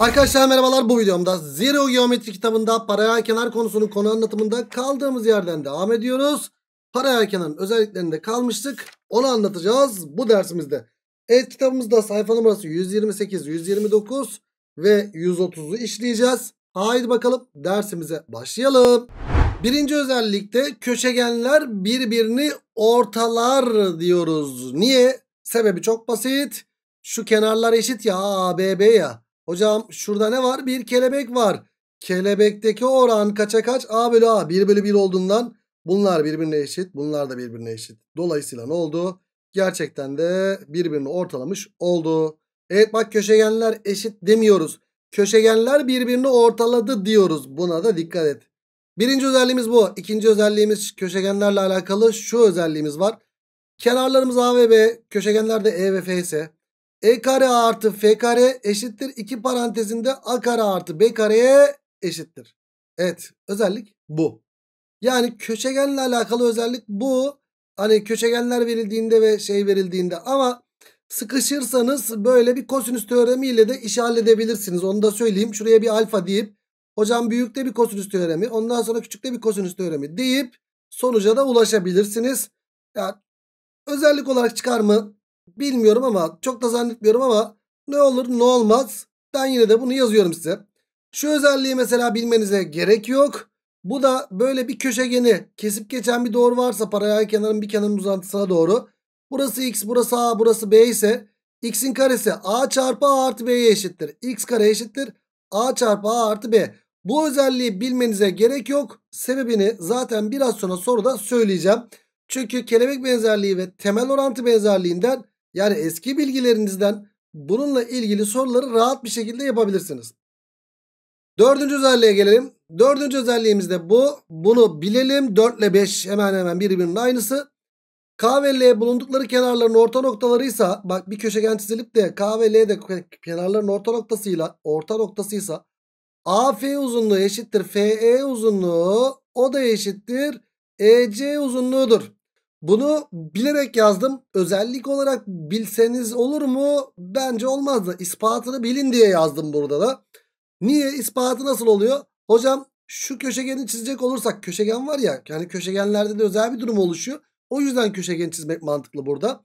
Arkadaşlar merhabalar bu videomda Zero Geometri kitabında paralel kenar konusunun konu anlatımında kaldığımız yerden devam ediyoruz. Paralel kenarın özelliklerinde kalmıştık. Onu anlatacağız bu dersimizde. Evet kitabımızda sayfa numarası 128, 129 ve 130'u işleyeceğiz. Haydi bakalım dersimize başlayalım. Birinci özellikte köşegenler birbirini ortalar diyoruz. Niye? Sebebi çok basit. Şu kenarlar eşit ya ABB ya. Hocam şurada ne var? Bir kelebek var. Kelebekteki oran kaça kaç? A bölü A. 1 bölü 1 olduğundan bunlar birbirine eşit. Bunlar da birbirine eşit. Dolayısıyla ne oldu? Gerçekten de birbirini ortalamış oldu. Evet bak köşegenler eşit demiyoruz. Köşegenler birbirini ortaladı diyoruz. Buna da dikkat et. Birinci özelliğimiz bu. İkinci özelliğimiz köşegenlerle alakalı şu özelliğimiz var. Kenarlarımız A ve B, köşegenler de E ve F ise e kare artı F kare eşittir. iki parantezinde A kare artı B kareye eşittir. Evet özellik bu. Yani köşegenle alakalı özellik bu. Hani köşegenler verildiğinde ve şey verildiğinde ama sıkışırsanız böyle bir kosinüs teoremiyle de işi halledebilirsiniz. Onu da söyleyeyim. Şuraya bir alfa deyip hocam büyükte bir kosinüs teoremi ondan sonra küçükte bir kosinüs teoremi deyip sonuca da ulaşabilirsiniz. Ya, yani özellik olarak çıkar mı Bilmiyorum ama çok da zannetmiyorum ama ne olur ne olmaz. Ben yine de bunu yazıyorum size. Şu özelliği mesela bilmenize gerek yok. Bu da böyle bir köşegeni kesip geçen bir doğru varsa paralel kenarın bir kenarın uzantısına doğru. Burası x, burası a, burası b ise x'in karesi a çarpı a artı b'ye eşittir. x kare eşittir a çarpı a artı b. Bu özelliği bilmenize gerek yok. Sebebini zaten biraz sonra soruda söyleyeceğim. Çünkü kelebek benzerliği ve temel orantı benzerliğinden yani eski bilgilerinizden bununla ilgili soruları rahat bir şekilde yapabilirsiniz. Dördüncü özelliğe gelelim. Dördüncü özelliğimiz de bu. Bunu bilelim. 4 ile 5 hemen hemen birbirinin aynısı. K ve L bulundukları kenarların orta noktalarıysa bak bir köşegen çizilip de K ve L de kenarların orta noktasıyla orta noktasıysa AF uzunluğu eşittir FE uzunluğu o da eşittir EC uzunluğudur. Bunu bilerek yazdım. Özellik olarak bilseniz olur mu? Bence olmaz da ispatını bilin diye yazdım burada da. Niye? ispatı nasıl oluyor? Hocam şu köşegeni çizecek olursak köşegen var ya. Yani köşegenlerde de özel bir durum oluşuyor. O yüzden köşegen çizmek mantıklı burada.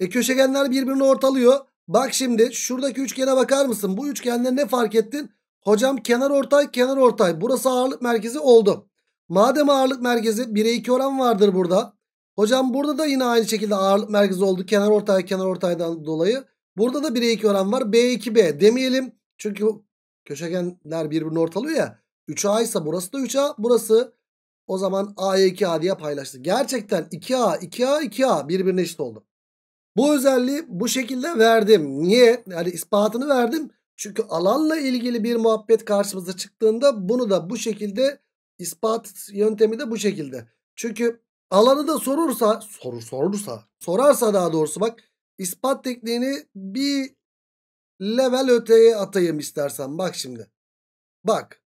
E köşegenler birbirini ortalıyor. Bak şimdi şuradaki üçgene bakar mısın? Bu üçgende ne fark ettin? Hocam kenar ortay kenar ortay. Burası ağırlık merkezi oldu. Madem ağırlık merkezi 1'e 2 oran vardır burada. Hocam burada da yine aynı şekilde ağırlık merkezi oldu. Kenar ortay kenar ortaydan dolayı. Burada da 1'e 2 oran var. B2B demeyelim. Çünkü köşegenler birbirini ortalıyor ya. 3A ise burası da 3A. Burası o zaman A'ya 2A diye paylaştı. Gerçekten 2A, 2A, 2A birbirine eşit oldu. Bu özelliği bu şekilde verdim. Niye? Yani ispatını verdim. Çünkü alanla ilgili bir muhabbet karşımıza çıktığında bunu da bu şekilde ispat yöntemi de bu şekilde. Çünkü Alanı da sorursa soru sorursa sorarsa daha doğrusu bak ispat tekniğini bir level öteye atayım istersen bak şimdi. Bak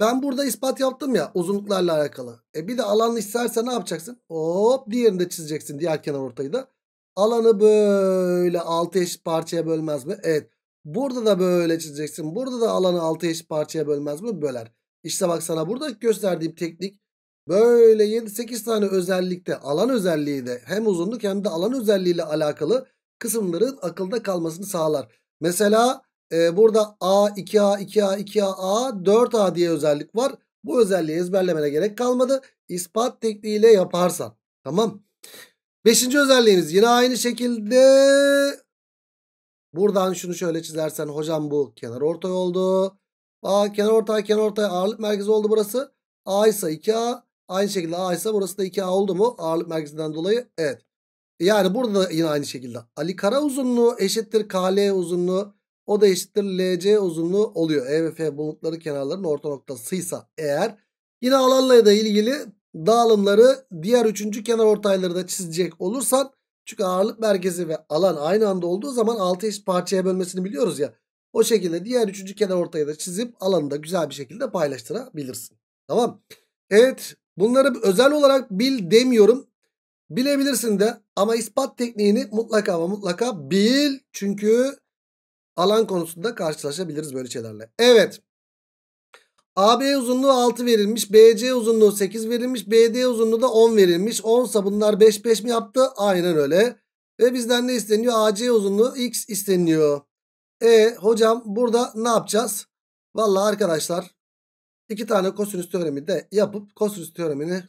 ben burada ispat yaptım ya uzunluklarla alakalı. E bir de alanı istersen ne yapacaksın? Hop diğerini de çizeceksin diğer kenar ortayı da. Alanı böyle 6 eşit parçaya bölmez mi? Evet. Burada da böyle çizeceksin. Burada da alanı 6 eşit parçaya bölmez mi? Böler. işte bak sana burada gösterdiğim teknik Böyle 7-8 tane özellikte alan özelliği de hem uzunluk hem de alan özelliğiyle alakalı kısımların akılda kalmasını sağlar. Mesela e, burada A, 2A, 2A, 2A, A, 4A diye özellik var. Bu özelliği ezberlemene gerek kalmadı. İspat tekniğiyle yaparsan. Tamam. Beşinci özelliğimiz yine aynı şekilde. Buradan şunu şöyle çizersen hocam bu kenar ortay oldu. A kenar ortay kenar ortay ağırlık merkezi oldu burası. A ise 2A Aynı şekilde A ise burası da 2A oldu mu? Ağırlık merkezinden dolayı evet. Yani burada da yine aynı şekilde. Ali Kara uzunluğu eşittir KL uzunluğu. O da eşittir LC uzunluğu oluyor. E ve F bulutları kenarlarının orta noktasıysa eğer. Yine alanla da ilgili dağılımları diğer üçüncü kenar ortayları da çizecek olursan. Çünkü ağırlık merkezi ve alan aynı anda olduğu zaman 6 eşit parçaya bölmesini biliyoruz ya. O şekilde diğer üçüncü kenar ortayı da çizip alanı da güzel bir şekilde paylaştırabilirsin. Tamam. Evet Bunları özel olarak bil demiyorum. Bilebilirsin de ama ispat tekniğini mutlaka ama mutlaka bil. Çünkü alan konusunda karşılaşabiliriz böyle şeylerle. Evet. AB uzunluğu 6 verilmiş. BC uzunluğu 8 verilmiş. BD uzunluğu da 10 verilmiş. 10 sa bunlar 5 5 mi yaptı? Aynen öyle. Ve bizden ne isteniyor? AC uzunluğu X isteniyor. E hocam burada ne yapacağız? Valla arkadaşlar İki tane kosinüs teoremi de yapıp kosinüs teoremini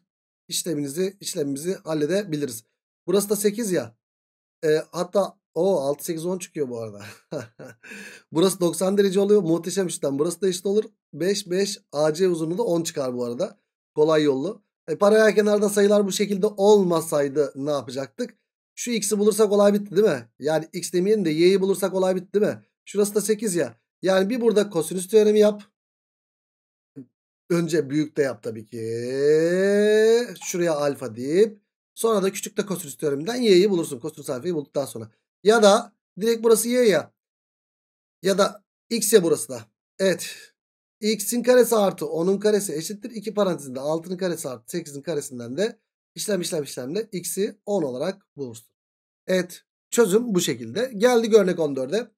işleminizi işlemimizi halledebiliriz. Burası da 8 ya. E, hatta o 6 8 10 çıkıyor bu arada. Burası 90 derece oluyor. Muhteşem işlem. Burası da işte olur. 5 5 AC uzunluğu da 10 çıkar bu arada. Kolay yollu. E, paralel kenarda sayılar bu şekilde olmasaydı ne yapacaktık? Şu x'i bulursak olay bitti değil mi? Yani x demeyelim de y'yi bulursak olay bitti değil mi? Şurası da 8 ya. Yani bir burada kosinüs teoremi yap. Önce büyük de yap tabii ki. Şuraya alfa deyip sonra da küçük de kosinüs teoreminden y'yi bulursun. Kosinüs alfayı bulduktan sonra. Ya da direkt burası y ya. Ya da x ya burası da. Evet. x'in karesi artı 10'un karesi eşittir. 2 parantezinde 6'nın karesi artı 8'in karesinden de işlem işlem işlemle x'i 10 olarak bulursun. Evet çözüm bu şekilde. geldi. örnek 14'e.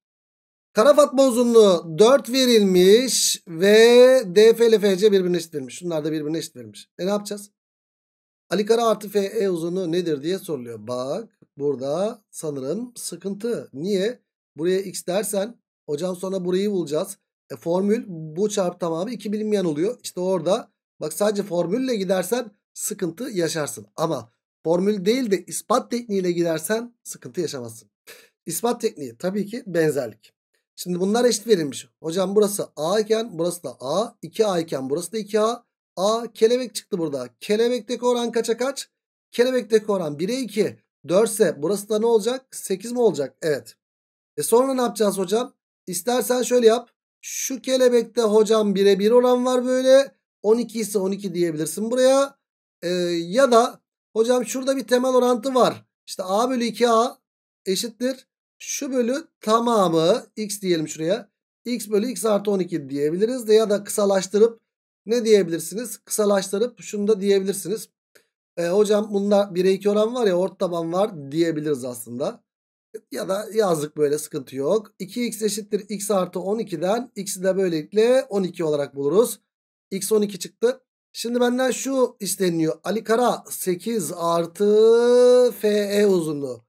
Kara Fatma uzunluğu 4 verilmiş ve DF ile FC birbirine eşit verilmiş. Şunlar da birbirine eşit verilmiş. E ne yapacağız? Ali Kara artı FE uzunluğu nedir diye soruluyor. Bak burada sanırım sıkıntı. Niye? Buraya x dersen hocam sonra burayı bulacağız. E formül bu çarp tamamı 2 bilinmeyen oluyor. İşte orada bak sadece formülle gidersen sıkıntı yaşarsın. Ama formül değil de ispat tekniğiyle gidersen sıkıntı yaşamazsın. İspat tekniği tabii ki benzerlik. Şimdi bunlar eşit verilmiş. Hocam burası A iken burası da A. 2A iken burası da 2A. A kelebek çıktı burada. Kelebekteki oran kaça kaç? Kelebekteki oran 1'e 2. 4 ise burası da ne olacak? 8 mi olacak? Evet. E sonra ne yapacağız hocam? İstersen şöyle yap. Şu kelebekte hocam 1'e 1 oran var böyle. 12 ise 12 diyebilirsin buraya. E, ya da hocam şurada bir temel orantı var. İşte A bölü 2A eşittir. Şu bölü tamamı x diyelim şuraya. x bölü x artı 12 diyebiliriz de ya da kısalaştırıp ne diyebilirsiniz? Kısalaştırıp şunu da diyebilirsiniz. E, hocam bunda 1'e 2 oran var ya ort taban var diyebiliriz aslında. Ya da yazdık böyle sıkıntı yok. 2x eşittir x artı 12'den x'i de böylelikle 12 olarak buluruz. x 12 çıktı. Şimdi benden şu isteniyor. Ali Kara 8 artı FE uzunluğu.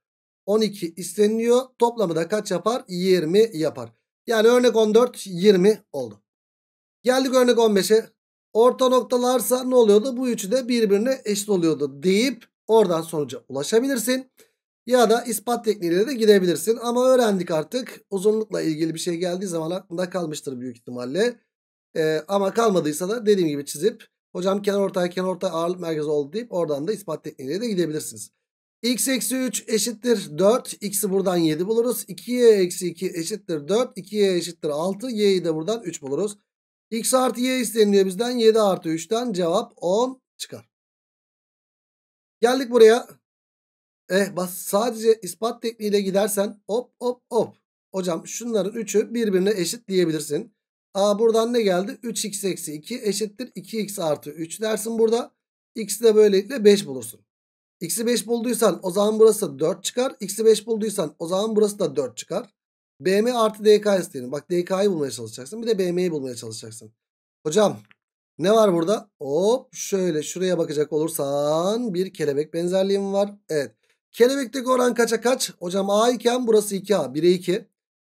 12 isteniliyor. Toplamı da kaç yapar? 20 yapar. Yani örnek 14 20 oldu. Geldik örnek 15'e. Orta noktalarsa ne oluyordu? Bu üçü de birbirine eşit oluyordu deyip oradan sonuca ulaşabilirsin. Ya da ispat tekniğiyle de gidebilirsin. Ama öğrendik artık. Uzunlukla ilgili bir şey geldiği zaman aklında kalmıştır büyük ihtimalle. Ee, ama kalmadıysa da dediğim gibi çizip hocam kenar ortay kenar ortay ağırlık merkezi oldu deyip oradan da ispat tekniğiyle de gidebilirsiniz. X eksi 3 eşittir 4. X'i buradan 7 buluruz. 2y eksi 2 eşittir 4. 2y eşittir 6. Y'yi de buradan 3 buluruz. X artı y isteniliyor bizden. 7 artı 3'ten cevap 10 çıkar. Geldik buraya. Eh bas sadece ispat tekniğiyle gidersen hop hop hop. Hocam şunların 3'ü birbirine eşit diyebilirsin. Aa buradan ne geldi? 3x eksi 2 eşittir 2x artı 3 dersin burada. X de böylelikle 5 bulursun. X'i 5 bulduysan o zaman burası 4 çıkar. X'i 5 bulduysan o zaman burası da 4 çıkar. BM artı DK isteyelim. Bak DK'yı bulmaya çalışacaksın. Bir de BM'yi bulmaya çalışacaksın. Hocam ne var burada? Hop şöyle şuraya bakacak olursan bir kelebek benzerliğim var. Evet. Kelebekteki oran kaça kaç? Hocam A iken burası 2A. 1'e 2.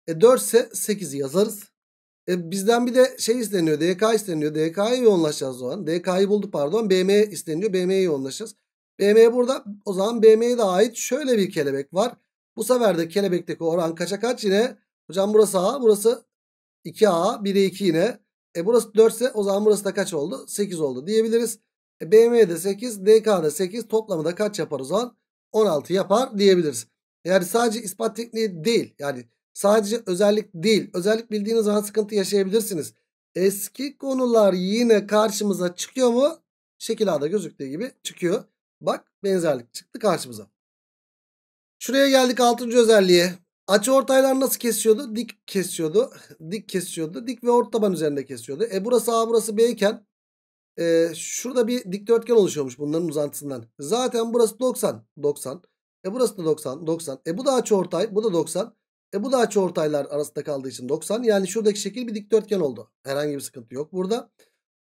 E 4 ise 8'i yazarız. E bizden bir de şey isteniyor. DK isteniyor. DK'ya yoğunlaşacağız o an. DK'yı bulduk pardon. BM isteniyor. BM'ye yoğunlaşacağız. BM burada. O zaman BM'ye de ait şöyle bir kelebek var. Bu sefer de kelebekteki oran kaça kaç yine? Hocam burası A, burası 2A, 1'e 2 yine. E burası 4 ise o zaman burası da kaç oldu? 8 oldu diyebiliriz. E BM'de 8, DK'da 8 toplamı da kaç yapar o zaman? 16 yapar diyebiliriz. Yani sadece ispat tekniği değil. Yani sadece özellik değil. Özellik bildiğiniz zaman sıkıntı yaşayabilirsiniz. Eski konular yine karşımıza çıkıyor mu? Şekil A'da gözüktüğü gibi çıkıyor. Bak benzerlik çıktı karşımıza. Şuraya geldik 6. özelliğe. Açı ortaylar nasıl kesiyordu? Dik kesiyordu. Dik kesiyordu. Dik ve orta taban üzerinde kesiyordu. E burası A burası B iken e, şurada bir dikdörtgen oluşuyormuş bunların uzantısından. Zaten burası 90. 90. E burası da 90. 90. E bu da açı ortay. Bu da 90. E bu da açı ortaylar arasında kaldığı için 90. Yani şuradaki şekil bir dikdörtgen oldu. Herhangi bir sıkıntı yok burada. Burada.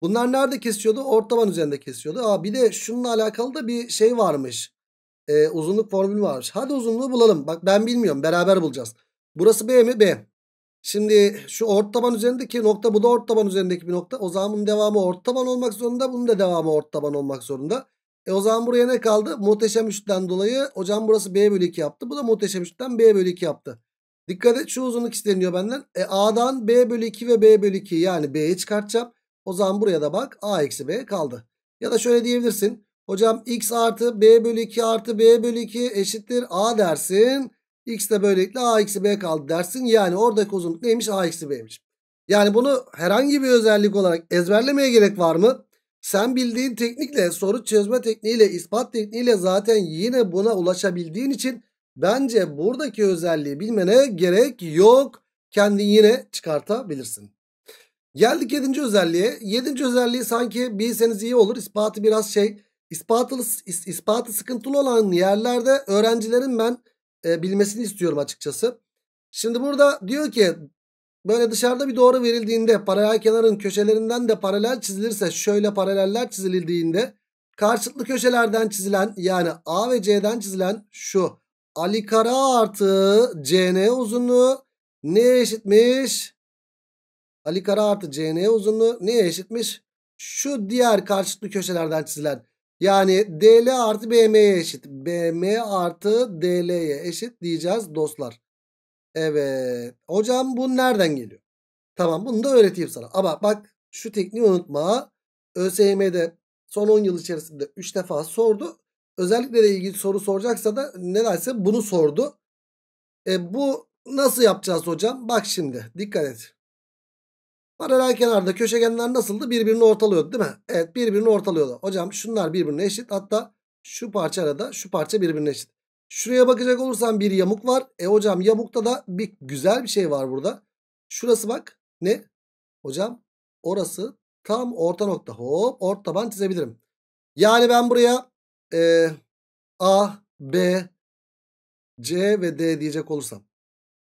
Bunlar nerede kesiyordu? taban üzerinde kesiyordu. Aa, bir de şununla alakalı da bir şey varmış. Ee, uzunluk formülü varmış. Hadi uzunluğu bulalım. Bak ben bilmiyorum. Beraber bulacağız. Burası B mi? B. Şimdi şu ort taban üzerindeki nokta bu da ort taban üzerindeki bir nokta. O zaman bunun devamı ort taban olmak zorunda. Bunun da devamı ort taban olmak zorunda. E o zaman buraya ne kaldı? Muhteşem üçten dolayı hocam burası B bölü 2 yaptı. Bu da muhteşem üçten B bölü 2 yaptı. Dikkat et şu uzunluk isteniyor benden. E A'dan B bölü 2 ve B bölü 2 yani B'yi çıkartacağım. O zaman buraya da bak a eksi b kaldı. Ya da şöyle diyebilirsin. Hocam x artı b bölü 2 artı b bölü 2 eşittir a dersin. x de böylelikle a eksi b kaldı dersin. Yani oradaki uzunluk neymiş a eksi b'ymiş. Yani bunu herhangi bir özellik olarak ezberlemeye gerek var mı? Sen bildiğin teknikle soru çözme tekniğiyle ispat tekniğiyle zaten yine buna ulaşabildiğin için bence buradaki özelliği bilmene gerek yok. Kendin yine çıkartabilirsin. Geldik 7. özelliğe. 7. özelliği sanki bilseniz iyi olur. İspatı biraz şey ispatı, ispatı sıkıntılı olan yerlerde öğrencilerin ben e, bilmesini istiyorum açıkçası. Şimdi burada diyor ki böyle dışarıda bir doğru verildiğinde paralel kenarın köşelerinden de paralel çizilirse şöyle paraleller çizildiğinde karşılıklı köşelerden çizilen yani A ve C'den çizilen şu Ali artı CN uzunluğu ne eşitmiş? Ali kare artı CN e uzunluğu neye eşitmiş? Şu diğer karşılıklı köşelerden çizilen. Yani DL artı BM'ye eşit. BM artı DL'ye eşit diyeceğiz dostlar. Evet. Hocam bu nereden geliyor? Tamam bunu da öğreteyim sana. Ama bak şu tekniği unutma. ÖSYM'de son 10 yıl içerisinde 3 defa sordu. Özellikle de ilgili soru soracaksa da nedense bunu sordu. E, bu nasıl yapacağız hocam? Bak şimdi dikkat et. Paralel kenarda köşegenler nasıldı? Birbirini ortalıyordu değil mi? Evet birbirini ortalıyordu. Hocam şunlar birbirine eşit. Hatta şu parça arada şu parça birbirine eşit. Şuraya bakacak olursam bir yamuk var. E hocam yamukta da bir güzel bir şey var burada. Şurası bak ne? Hocam orası tam orta nokta. Hop orta taban çizebilirim. Yani ben buraya e, A, B, C ve D diyecek olursam.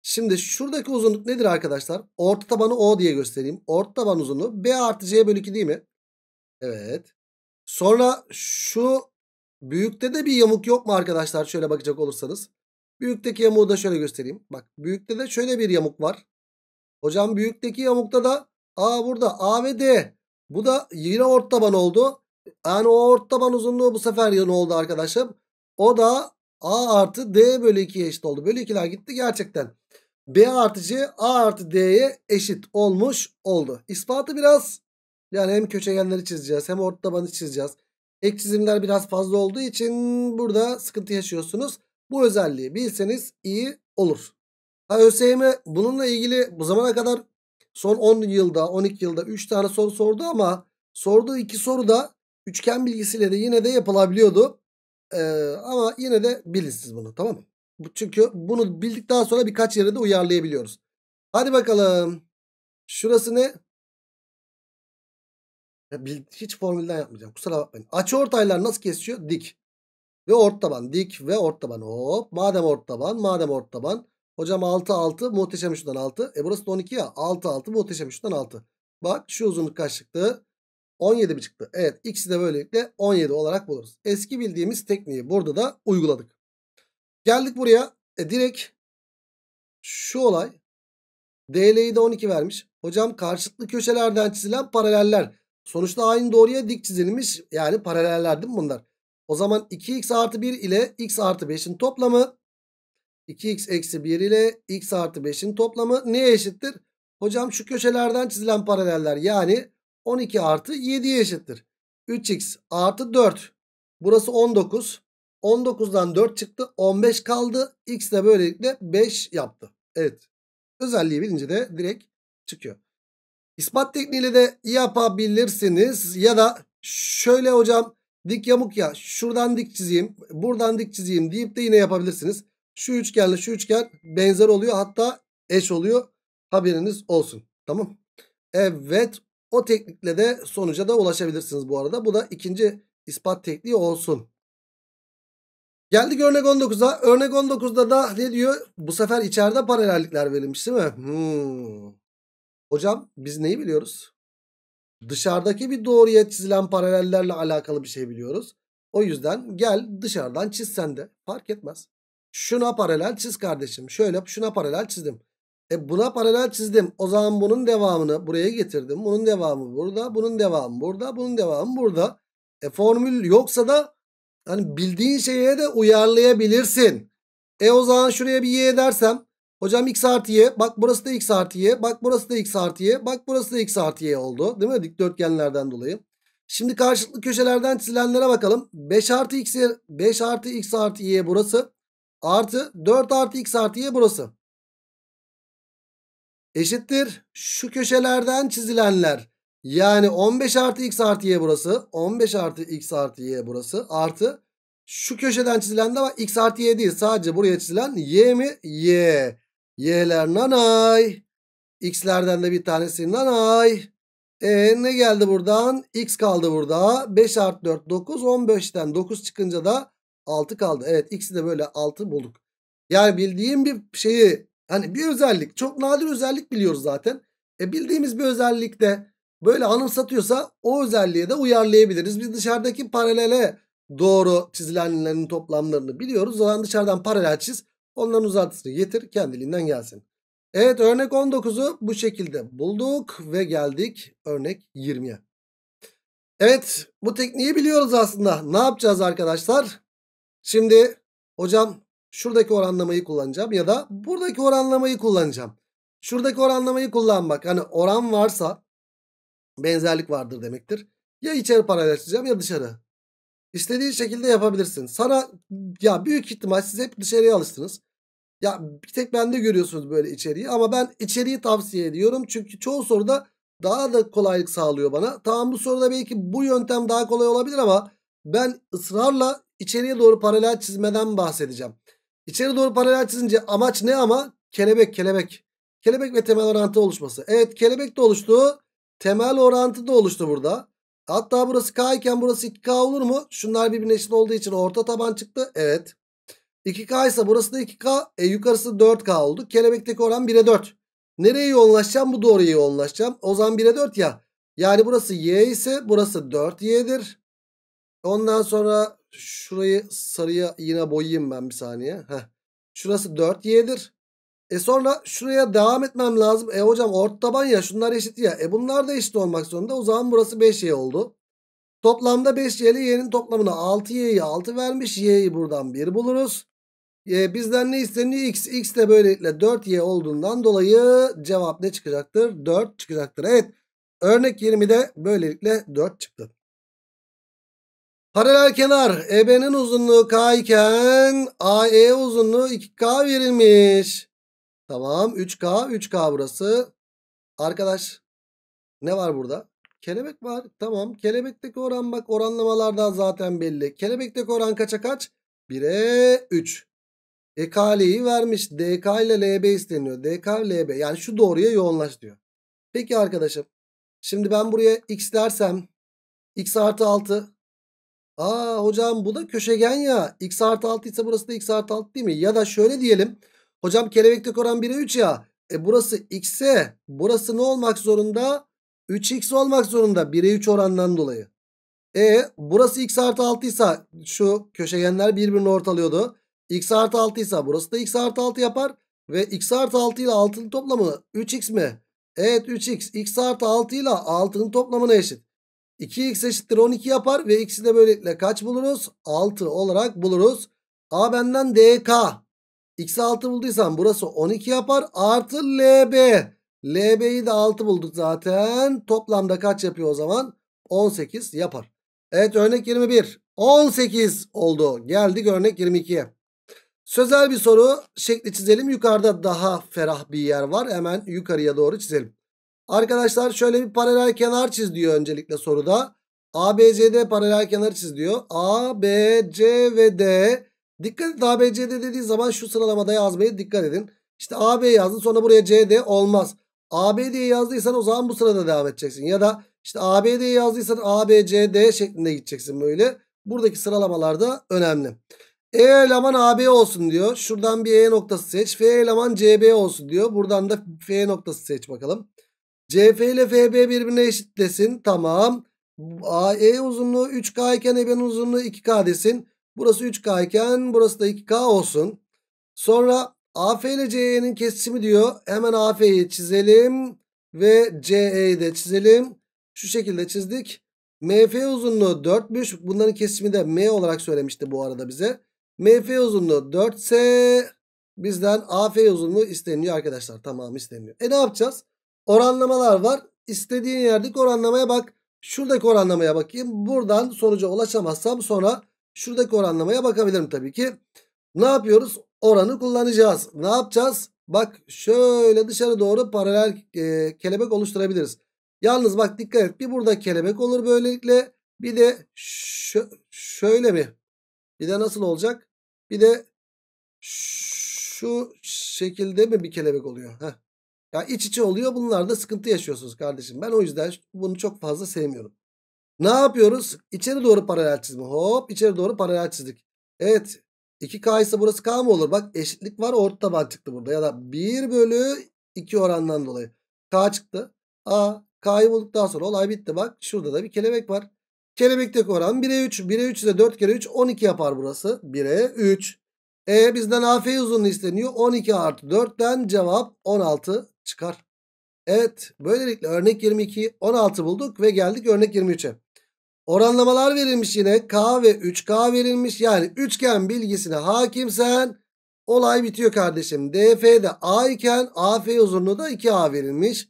Şimdi şuradaki uzunluk nedir arkadaşlar? Orta tabanı O diye göstereyim. Orta taban uzunluğu B artı C bölü 2 değil mi? Evet. Sonra şu büyükte de bir yamuk yok mu arkadaşlar? Şöyle bakacak olursanız. Büyükteki yamuğu da şöyle göstereyim. Bak büyükte de şöyle bir yamuk var. Hocam büyükteki yamukta da A burada A ve D. Bu da yine orta taban oldu. Yani o orta taban uzunluğu bu sefer yanı oldu arkadaşım. O da A artı D bölü 2'ye eşit oldu. Bölü 2'ler gitti gerçekten. B artı C A artı D'ye eşit olmuş oldu. İspatı biraz yani hem köşegenleri çizeceğiz hem orta tabanı çizeceğiz. Ek çizimler biraz fazla olduğu için burada sıkıntı yaşıyorsunuz. Bu özelliği bilseniz iyi olur. Ha ÖSYM bununla ilgili bu zamana kadar son 10 yılda 12 yılda 3 tane soru sordu ama sorduğu 2 soru da üçgen bilgisiyle de yine de yapılabiliyordu. Ee, ama yine de bilin siz bunu tamam mı? Çünkü bunu bildikten sonra birkaç yere de uyarlayabiliyoruz. Hadi bakalım. Şurası ne? Ya hiç formülden yapmayacağım. Kusura bakmayın. Açı ortaylar nasıl kesiyor? Dik. Ve ort taban. Dik ve ort taban. Hop. Madem ort taban. Madem ort taban. Hocam 6 6 muhteşem şundan 6. E burası da 12 ya. 6 6 muhteşem şundan 6. Bak şu uzunluk kaç çıktı? 17 mi çıktı? Evet. X'i de böylelikle 17 olarak buluruz. Eski bildiğimiz tekniği burada da uyguladık. Geldik buraya. E, direkt şu olay. DL'yi de 12 vermiş. Hocam karşılıklı köşelerden çizilen paraleller. Sonuçta aynı doğruya dik çizilmiş. Yani paraleller değil mi bunlar? O zaman 2x artı 1 ile x artı 5'in toplamı 2x eksi 1 ile x artı 5'in toplamı neye eşittir? Hocam şu köşelerden çizilen paraleller yani 12 artı 7'ye eşittir. 3x artı 4 burası 19 19'dan 4 çıktı. 15 kaldı. X de böylelikle 5 yaptı. Evet. Özelliği bilince de direkt çıkıyor. İspat tekniğiyle de yapabilirsiniz. Ya da şöyle hocam dik yamuk ya şuradan dik çizeyim buradan dik çizeyim deyip de yine yapabilirsiniz. Şu üçgenle şu üçgen benzer oluyor hatta eş oluyor. Haberiniz olsun. Tamam. Evet o teknikle de sonuca da ulaşabilirsiniz bu arada. Bu da ikinci ispat tekniği olsun. Geldik örnek 19'a. Örnek 19'da da ne diyor? Bu sefer içeride paralellikler verilmiş değil mi? Hmm. Hocam biz neyi biliyoruz? Dışarıdaki bir doğruya çizilen paralellerle alakalı bir şey biliyoruz. O yüzden gel dışarıdan çiz sen de. Fark etmez. Şuna paralel çiz kardeşim. Şöyle şuna paralel çizdim. E buna paralel çizdim. O zaman bunun devamını buraya getirdim. Bunun devamı burada. Bunun devamı burada. Bunun devamı burada. E formül yoksa da Hani bildiğin şeye de uyarlayabilirsin. E o zaman şuraya bir y dersem. Hocam x artı y. Bak burası da x artı y. Bak burası da x artı y. Bak burası da x artı y oldu. Değil mi? Dikdörtgenlerden dolayı. Şimdi karşılıklı köşelerden çizilenlere bakalım. 5 artı x, 5 artı x artı y burası. Artı 4 artı x artı y burası. Eşittir. Şu köşelerden çizilenler. Yani 15 artı x artı y burası. 15 artı x artı y burası. Artı şu köşeden çizilen de var. X artı y değil. Sadece buraya çizilen y mi? Y. Y'ler nanay. X'lerden de bir tanesi nanay. E ne geldi buradan? X kaldı burada. 5 artı 4 9. 15'ten 9 çıkınca da 6 kaldı. Evet x'i de böyle 6 bulduk. Yani bildiğim bir şeyi hani bir özellik çok nadir özellik biliyoruz zaten. E bildiğimiz bir de böyle anımsatıyorsa o özelliğe de uyarlayabiliriz. Biz dışarıdaki paralele doğru çizilenlerin toplamlarını biliyoruz. O zaman dışarıdan paralel çiz. Onların uzantısını getir kendiliğinden gelsin. Evet örnek 19'u bu şekilde bulduk ve geldik örnek 20'ye. Evet bu tekniği biliyoruz aslında. Ne yapacağız arkadaşlar? Şimdi hocam şuradaki oranlamayı kullanacağım ya da buradaki oranlamayı kullanacağım. Şuradaki oranlamayı kullanmak. Hani oran varsa benzerlik vardır demektir. Ya içeri paralel açacağım ya dışarı. İstediğin şekilde yapabilirsin. Sana ya büyük ihtimal siz hep dışarıya alıştınız. Ya bir tek bende görüyorsunuz böyle içeriği ama ben içeriği tavsiye ediyorum. Çünkü çoğu soruda daha da kolaylık sağlıyor bana. Tamam bu soruda belki bu yöntem daha kolay olabilir ama ben ısrarla içeriye doğru paralel çizmeden bahsedeceğim. İçeri doğru paralel çizince amaç ne ama? Kelebek kelebek. Kelebek ve temel orantı oluşması. Evet kelebek de oluştu temel orantı da oluştu burada. Hatta burası K iken burası 2K olur mu? Şunlar birbirine eşit olduğu için orta taban çıktı. Evet. 2K ise burası da 2K. E, yukarısı 4K oldu. Kelebekteki oran 1'e 4. Nereye yoğunlaşacağım? Bu doğruya yoğunlaşacağım. O zaman 1'e 4 ya. Yani burası Y ise burası 4Y'dir. Ondan sonra şurayı sarıya yine boyayayım ben bir saniye. Heh. Şurası 4Y'dir. E sonra şuraya devam etmem lazım. E hocam ort taban ya şunlar eşit ya. E bunlar da eşit olmak zorunda. O zaman burası 5y oldu. Toplamda 5y ile y'nin toplamına 6y'yi 6 vermiş. y'yi buradan 1 buluruz. E, bizden ne isteniyor? x. x de böylelikle 4y olduğundan dolayı cevap ne çıkacaktır? 4 çıkacaktır. Evet. Örnek 20'de böylelikle 4 çıktı. Paralel kenar EB'nin uzunluğu K iken AE uzunluğu 2K verilmiş. Tamam 3K 3K burası. Arkadaş ne var burada? Kelebek var. Tamam kelebekteki oran bak oranlamalardan zaten belli. Kelebekteki oran kaça kaç? 1'e 3. Ekaleyi vermiş. DK ile LB isteniyor. DK LB yani şu doğruya yoğunlaş diyor. Peki arkadaşım. Şimdi ben buraya x dersem x artı 6 Aa hocam bu da köşegen ya. X artı 6 ise burası da x artı 6 değil mi? Ya da şöyle diyelim. Hocam kelebekte oran 1'e 3 ya. E burası x'e burası ne olmak zorunda? 3x olmak zorunda 1'e 3 oranından dolayı. E burası x artı 6 ise şu köşegenler birbirini ortalıyordu. x artı 6 ise burası da x artı 6 yapar. Ve x artı 6 ile 6'nın toplamı 3x mi? Evet 3x. x artı 6 ile 6'nın toplamına eşit. 2x eşittir 12 yapar ve x'i de böylelikle kaç buluruz? 6 olarak buluruz. A benden dk. X 6 bulduysam burası 12 yapar. Artı LB. LB'yi de 6 bulduk zaten. Toplamda kaç yapıyor o zaman? 18 yapar. Evet örnek 21. 18 oldu. Geldik örnek 22'ye. Sözel bir soru. Şekli çizelim. Yukarıda daha ferah bir yer var. Hemen yukarıya doğru çizelim. Arkadaşlar şöyle bir paralel kenar çiz diyor öncelikle soruda. ABCD paralel kenar çiz diyor. A, B, C ve D Dikkat edin ABCD dediği zaman şu sıralamada yazmayı dikkat edin. İşte AB yazdın sonra buraya CD olmaz. AB diye yazdıysan o zaman bu sırada devam edeceksin. Ya da işte AB diye yazdıysan ABCD şeklinde gideceksin böyle. Buradaki sıralamalarda önemli. E eleman AB olsun diyor. Şuradan bir E noktası seç. F eleman CB olsun diyor. Buradan da F noktası seç bakalım. CF ile FB birbirine eşitlesin. Tamam. E uzunluğu 3K iken EB'nin uzunluğu 2K desin. Burası 3K iken burası da 2K olsun. Sonra AF ile CE'nin kesişimi diyor. Hemen AF'yi çizelim ve CE'yi de çizelim. Şu şekilde çizdik. MF uzunluğu 4'müş. Bunların kesimi de M olarak söylemişti bu arada bize. MF uzunluğu 4 ise bizden AF uzunluğu isteniyor arkadaşlar. Tamam isteniyor. E ne yapacağız? Oranlamalar var. İstediğin yerdeki oranlamaya bak. Şuradaki oranlamaya bakayım. Buradan sonuca ulaşamazsam sonra Şuradaki oranlamaya bakabilirim tabii ki. Ne yapıyoruz? Oranı kullanacağız. Ne yapacağız? Bak şöyle dışarı doğru paralel e, kelebek oluşturabiliriz. Yalnız bak dikkat et. Bir burada kelebek olur böylelikle. Bir de şöyle mi? Bir de nasıl olacak? Bir de şu şekilde mi bir kelebek oluyor? Heh. Ya iç içe oluyor. Bunlarda sıkıntı yaşıyorsunuz kardeşim. Ben o yüzden bunu çok fazla sevmiyorum. Ne yapıyoruz? İçeri doğru paralel çizme. Hop içeri doğru paralel çizdik. Evet 2K ise burası K mı olur? Bak eşitlik var orta taban çıktı burada. Ya da 1 bölü 2 orandan dolayı. K çıktı. A K'yı bulduktan sonra olay bitti. Bak şurada da bir kelebek var. Kelebekteki oran 1'e 3. 1'e 3 ise 4 kere 3 12 yapar burası. 1'e 3. E bizden AF uzunluğu isteniyor. 12 artı 4'ten cevap 16 çıkar. Evet böylelikle örnek 22'yi 16 bulduk ve geldik örnek 23'e. Oranlamalar verilmiş yine. K ve 3K verilmiş. Yani üçgen bilgisine hakimsen olay bitiyor kardeşim. DF'de A iken AF uzunluğu da 2A verilmiş.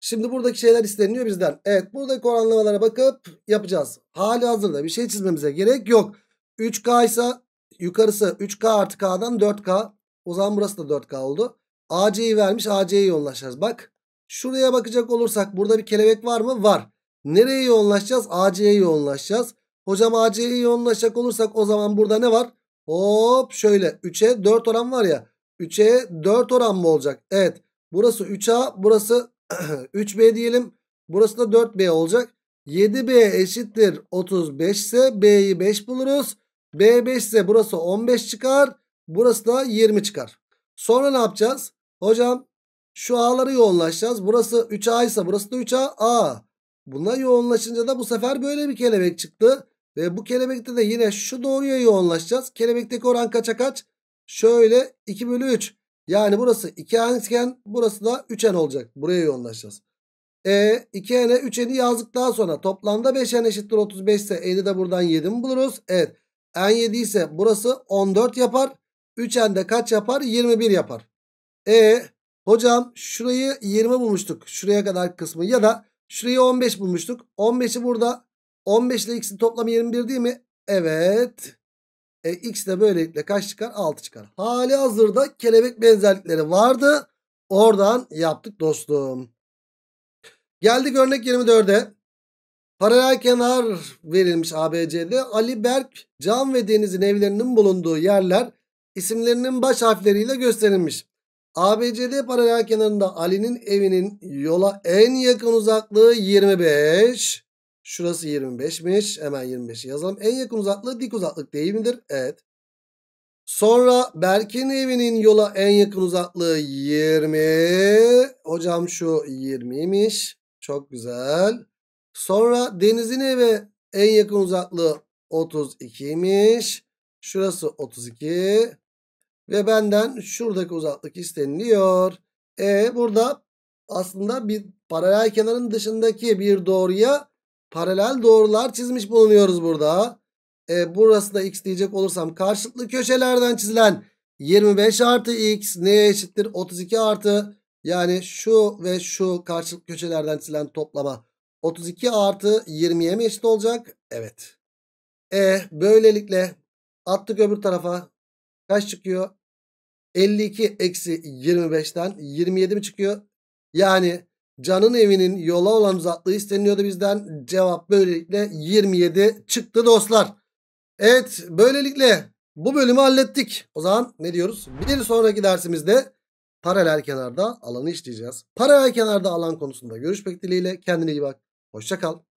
Şimdi buradaki şeyler isteniyor bizden. Evet buradaki oranlamalara bakıp yapacağız. Hali hazırda bir şey çizmemize gerek yok. 3K ise yukarısı 3K artı K'dan 4K. O zaman burası da 4K oldu. AC'yi vermiş AC'ye yoğunlaşacağız. Bak şuraya bakacak olursak burada bir kelebek var mı? Var. Nereye yoğunlaşacağız? AC'ye yoğunlaşacağız. Hocam AC'ye yoğunlaşacak olursak o zaman burada ne var? Hop şöyle 3'e 4 oran var ya. 3'e 4 oran mı olacak? Evet. Burası 3A burası 3B diyelim. Burası da 4B olacak. 7B eşittir 35 ise B'yi 5 buluruz. B 5 ise burası 15 çıkar. Burası da 20 çıkar. Sonra ne yapacağız? Hocam şu A'ları yoğunlaşacağız. Burası 3A ise burası da 3A. A. Buna yoğunlaşınca da bu sefer böyle bir kelebek çıktı. Ve bu kelebekte de yine şu doğruya yoğunlaşacağız. Kelebekteki oran kaça kaç? Şöyle 2 bölü 3. Yani burası 2n iken burası da 3n olacak. Buraya yoğunlaşacağız. E 2n'e 3n'i yazdık daha sonra toplamda 5n eşittir 35 ise n'i de buradan 7 mi buluruz? Evet. n 7 ise burası 14 yapar. 3n de kaç yapar? 21 yapar. E hocam şurayı 20 bulmuştuk. Şuraya kadar kısmı ya da Şurayı 15 bulmuştuk. 15'i burada. 15 ile x'in toplamı 21 değil mi? Evet. E, x de böylelikle kaç çıkar? 6 çıkar. Hali hazırda kelebek benzerlikleri vardı. Oradan yaptık dostum. Geldik örnek 24'e. Paralel kenar verilmiş ABC'de. Ali Berk, Can ve Deniz'in evlerinin bulunduğu yerler isimlerinin baş harfleriyle gösterilmiş. ABCD paralel kenarında Ali'nin evinin yola en yakın uzaklığı 25. Şurası 25'miş. Hemen 25'i yazalım. En yakın uzaklığı dik uzaklık değil midir? Evet. Sonra Berk'in evinin yola en yakın uzaklığı 20. Hocam şu 20'ymiş. Çok güzel. Sonra Deniz'in eve en yakın uzaklığı 32'ymiş. Şurası 32. Ve benden şuradaki uzaklık isteniliyor. E burada aslında bir paralel kenarın dışındaki bir doğruya paralel doğrular çizmiş bulunuyoruz burada. E, burası da x diyecek olursam karşılıklı köşelerden çizilen 25 artı x neye eşittir? 32 artı yani şu ve şu karşılıklı köşelerden çizilen toplama 32 artı 20'ye mi eşit olacak? Evet. E böylelikle attık öbür tarafa kaç çıkıyor? 52 eksi 25'ten 27 mi çıkıyor? Yani canın evinin yola olan uzaklığı isteniyordu bizden. Cevap böylelikle 27 çıktı dostlar. Evet böylelikle bu bölümü hallettik. O zaman ne diyoruz? Bir sonraki dersimizde paralel kenarda alanı işleyeceğiz. Paralel kenarda alan konusunda görüşmek dileğiyle. Kendine iyi bak. Hoşçakal.